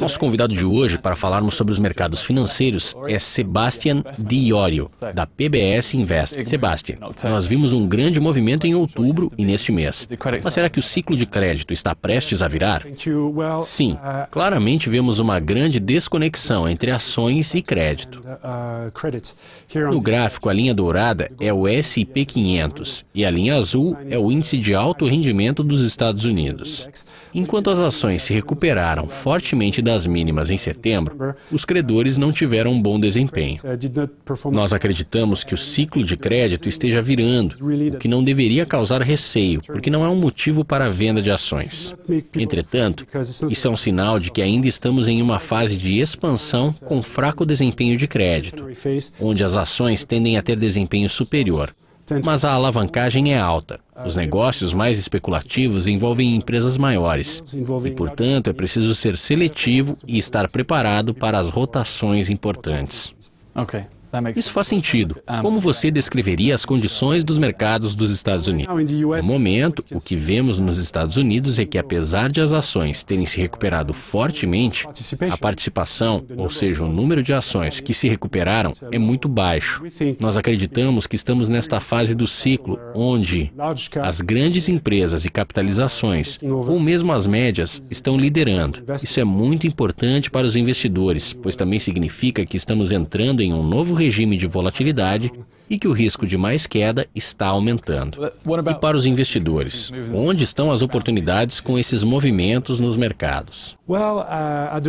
Nosso convidado de hoje para falarmos sobre os mercados financeiros é Sebastian Diorio, da PBS Invest. Sebastian, nós vimos um grande movimento em outubro e neste mês. Mas será que o ciclo de crédito está prestes a virar? Sim, claramente vemos uma grande desconexão entre ações e crédito. No gráfico, a linha dourada é o S&P 500 e a linha azul é o índice de alto rendimento dos Estados Unidos. Enquanto as ações se recuperaram fortemente diferente das mínimas em setembro, os credores não tiveram um bom desempenho. Nós acreditamos que o ciclo de crédito esteja virando, o que não deveria causar receio, porque não é um motivo para a venda de ações. Entretanto, isso é um sinal de que ainda estamos em uma fase de expansão com fraco desempenho de crédito, onde as ações tendem a ter desempenho superior mas a alavancagem é alta. Os negócios mais especulativos envolvem empresas maiores e, portanto, é preciso ser seletivo e estar preparado para as rotações importantes. Ok. Isso faz sentido. Como você descreveria as condições dos mercados dos Estados Unidos? No momento, o que vemos nos Estados Unidos é que, apesar de as ações terem se recuperado fortemente, a participação, ou seja, o número de ações que se recuperaram, é muito baixo. Nós acreditamos que estamos nesta fase do ciclo onde as grandes empresas e capitalizações, ou mesmo as médias, estão liderando. Isso é muito importante para os investidores, pois também significa que estamos entrando em um novo regime de volatilidade e que o risco de mais queda está aumentando. E para os investidores, onde estão as oportunidades com esses movimentos nos mercados? Uh, uh,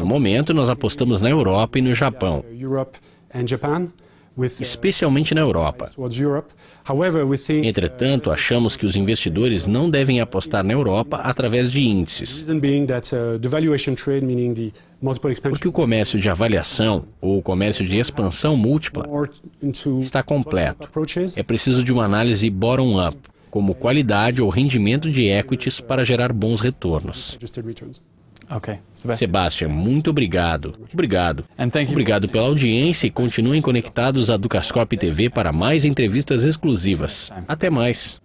no momento, nós apostamos na Europa e no Japão. Uh, especialmente na Europa. Entretanto, uh, achamos que os investidores não devem apostar na Europa através de índices. Uh, Porque o comércio de avaliação ou o comércio de expansão múltipla está completo. É preciso de uma análise bottom-up, como qualidade ou rendimento de equities para gerar bons retornos. Ok. Sebastian. Sebastian, muito obrigado. Obrigado. Obrigado pela audiência e continuem conectados à Ducascope TV para mais entrevistas exclusivas. Até mais.